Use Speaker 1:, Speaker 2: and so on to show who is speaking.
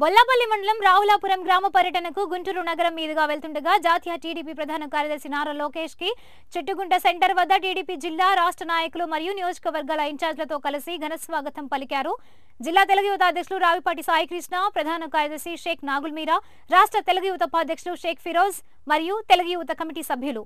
Speaker 1: బొల్లపల్లి మండలం రావులాపురం గ్రామ పర్యటనకు గుంటూరు నగరం మీదుగా వెళ్తుండగా జాతీయ టీడీపీ ప్రధాన కార్యదర్శి నారా లోకేష్ కి చెట్టుగుంట సెంటర్ వద్ద టీడీపీ జిల్లా రాష్ట్ర నాయకులు మరియు నియోజకవర్గాల ఇన్ఛార్జ్లతో కలిసి ఘనస్వాగతం పలికారు జిల్లా తెలుగు యువత అధ్యక్షులు రావిపాటి సాయికృష్ణ ప్రధాన కార్యదర్శి షేక్ నాగుల్ మీరా రాష్ట్ర తెలుగు యువత ఉపాధ్యక్షులు షేక్ ఫిరోజ్ మరియు తెలుగు యువత కమిటీ సభ్యులు